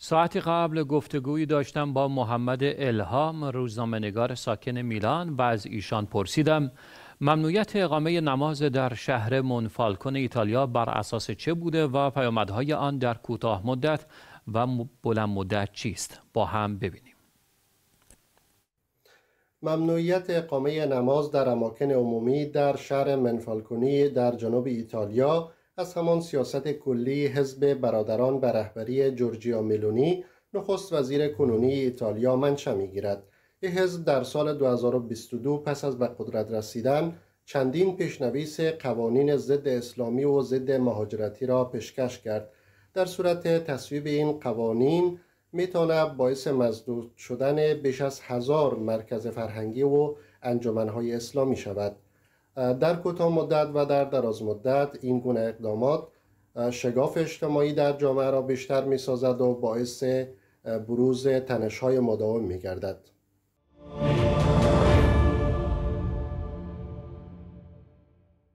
ساعتی قبل گفتگویی داشتم با محمد الهام نگار ساکن میلان و از ایشان پرسیدم ممنوعیت اقامه نماز در شهر منفالکن ایتالیا بر اساس چه بوده و پیامدهای آن در کوتاه مدت و بلند مدت چیست با هم ببینیم ممنوعیت اقامه نماز در اماکن عمومی در شهر منفالکونی در جنوب ایتالیا از همان سیاست کلی حزب برادران به رهبری جورجیا ملونی نخست وزیر کنونی ایتالیا منشأ میگیرد این حزب در سال 2022 پس از به قدرت رسیدن چندین پیشنویس قوانین ضد اسلامی و ضد مهاجرتی را پیشکش کرد در صورت تصویب این قوانین میتواند باعث مزدود شدن بیش از هزار مرکز فرهنگی و انجمنهای اسلامی شود در کوتاه مدت و در دراز مدت این گونه اقدامات شگاف اجتماعی در جامعه را بیشتر می سازد و باعث بروز تنش های مداوم می گردد.